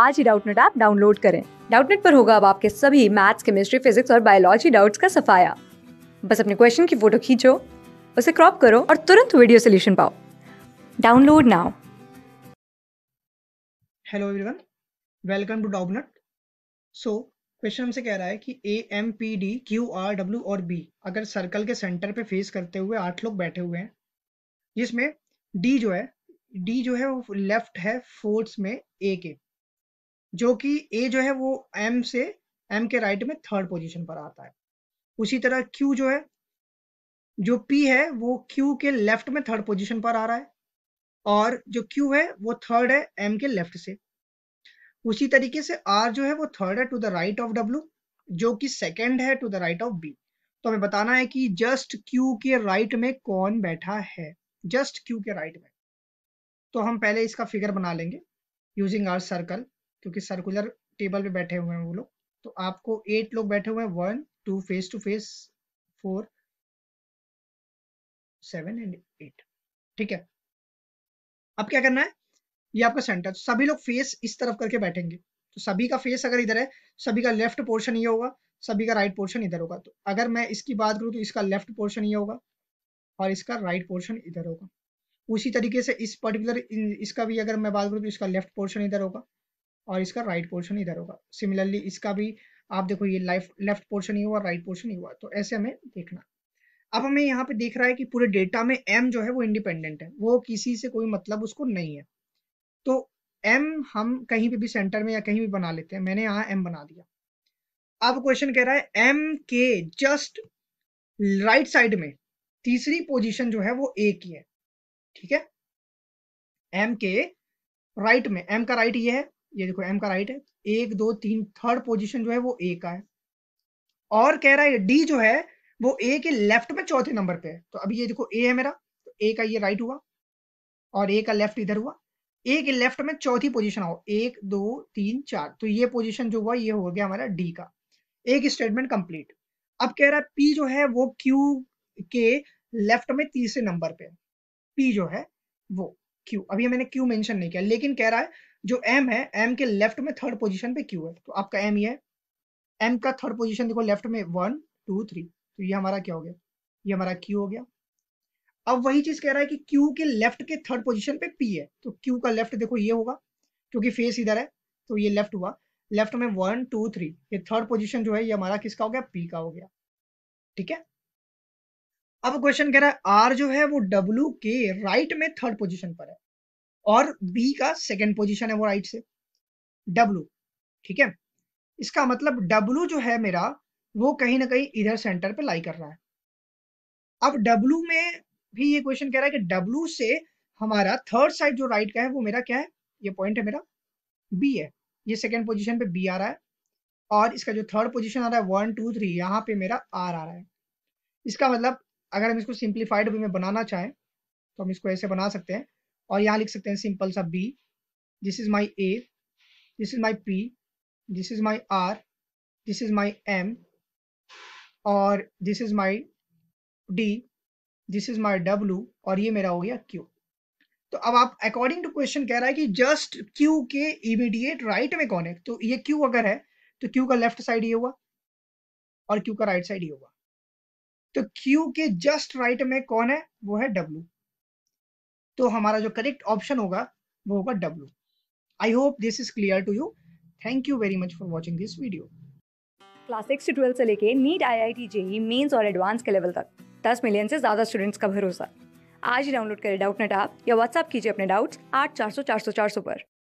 आज ही Doubtnut app download करें डाउटनेट पर होगा अब आपके सभी मैथ्स केमिस्ट्री फिजिक्स और बायोलॉजी डाउट्स का सफाया बस अपने क्वेश्चन की फोटो खींचो उसे क्रॉप करो और तुरंत वीडियो सोल्यूशन पाओ download now hello everyone welcome to Doubtnut so question हमसे कह रहा है कि A M P D Q R W और बी अगर सर्कल के सेंटर पे फेस करते हुए आठ लोग बैठे हुए हैं जिसमें डी जो है डी जो है वो लेफ्ट है फोर्थ में ए के जो कि ए जो है वो एम से एम के राइट में थर्ड पोजीशन पर आता है उसी तरह क्यू जो है जो पी है वो क्यू के लेफ्ट में थर्ड पोजीशन पर आ रहा है और जो क्यू है वो थर्ड है एम के लेफ्ट से उसी तरीके से आर जो है वो थर्ड है to the right of W जो कि सेकेंड है to the right of B तो हमें बताना है कि जस्ट क्यू के राइट में कौन बैठा है जस्ट क्यू के राइट में तो हम पहले इसका फिगर बना लेंगे यूजिंग आर सर्कल क्योंकि सर्कुलर टेबल पे बैठे हुए हैं वो लोग तो आपको एट लोग बैठे हुए हैं one two face to face four seven and eight ठीक है अब क्या करना है ये आपका सेंटर तो सभी लोग फेस इस तरफ करके बैठेंगे तो सभी का फेस अगर इधर है सभी का लेफ्ट पोर्शन ये होगा सभी का राइट पोर्शन इधर होगा तो अगर मैं इसकी बात करूं तो इसका लेफ्ट पोर्शन ये होगा और इसका राइट पोर्शन इधर होगा उसी तरीके से इस पर्टिकुलर इसका भी अगर मैं बात करूं तो इसका लेफ्ट पोर्शन इधर होगा और इसका राइट पोर्शन इधर होगा सिमिलरली इसका भी आप देखो ये लाइफ लेफ्ट पोर्शन ही हुआ राइट पोर्शन ही हुआ तो ऐसे हमें देखना अब हमें यहाँ पे देख रहा है कि पूरे डेटा में एम जो है वो इंडिपेंडेंट है वो किसी से कोई मतलब उसको नहीं है तो एम हम कहीं पे भी सेंटर में या कहीं भी बना लेते हैं मैंने यहाँ एम बना दिया अब क्वेश्चन कह रहा है एम के जस्ट राइट साइड में तीसरी पोजीशन जो है वो ए की है ठीक है एम के राइट में एम का राइट ये है ये देखो एम का राइट है एक दो तीन थर्ड पोजिशन जो है वो ए का है और कह रहा है डी जो है वो ए के लेफ्ट में चौथे नंबर पे है तो अभी ये देखो ए है मेरा तो ए का ये राइट हुआ और ए का लेफ्ट इधर हुआ ए के लेफ्ट में चौथी पोजीशन आओ एक दो तीन चार तो ये पोजीशन जो हुआ ये हो गया हमारा डी का एक स्टेटमेंट कंप्लीट अब कह रहा है पी जो है वो क्यू के लेफ्ट में तीसरे नंबर पे पी जो है वो क्यू अभी मैंने क्यू मेंशन नहीं किया लेकिन कह रहा है जो एम है एम के लेफ्ट में थर्ड पोजिशन पे क्यू है तो आपका एम ये है एम का थर्ड पोजिशन देखो लेफ्ट में वन टू थ्री तो ये हमारा क्या हो गया ये हमारा क्यू हो गया अब वही चीज कह रहा है कि क्यू के लेफ्ट के थर्ड पोजीशन पे पी है तो क्यू का लेफ्ट देखो ये होगा क्योंकि फेस इधर है तो ये लेफ्ट हुआ लेफ्ट में वन टू थ्री ये थर्ड पोजीशन जो है ये हमारा किसका हो गया पी का हो गया ठीक है अब क्वेश्चन कह रहा है आर जो है वो डब्ल्यू के राइट में थर्ड पोजीशन पर है और बी का सेकेंड पोजिशन है वो राइट से डब्लू ठीक है इसका मतलब डब्लू जो है मेरा वो कहीं ना कहीं इधर सेंटर पे लाई कर रहा है अब डब्लू में भी ये क्वेश्चन कह रहा है कि डब्लू से हमारा थर्ड साइड जो राइट का है वो मेरा क्या है ये पॉइंट है मेरा बी है ये सेकेंड पोजिशन पे बी आ रहा है और इसका जो थर्ड पोजिशन आ रहा है वन टू थ्री यहाँ पे मेरा आर आ रहा है इसका मतलब अगर हम इसको सिंप्लीफाइड वे में बनाना चाहें तो हम इसको ऐसे बना सकते हैं और यहाँ लिख सकते हैं सिंपल सा B this is my A this is my P this is my R this is my M और this is my D this is my W और ये मेरा हो गया क्यू तो अब आप अकॉर्डिंग टू क्वेश्चन कह रहा है कि जस्ट क्यू के इमीडिएट राइट में कौन है तो ये क्यू अगर है तो क्यू का लेफ्ट साइड ये हुआ और क्यू का राइट साइड ये हुआ तो क्यू के जस्ट राइट में कौन है वो है डब्ल्यू तो हमारा जो करेक्ट ऑप्शन होगा वो होगा W I hope this is clear to you thank you very much for watching this video class six से ट्वेल्थ से लेके NEET IIT JEE mains और एडवांस के लेवल तक दस मिलियन से ज़्यादा स्टूडेंट्स का भरोसा आज ही डाउनलोड करें डाउट नेट आप या व्हाट्सअप कीजिए अपने डाउट्स आठ चार सौ चार सौ चार सौ पर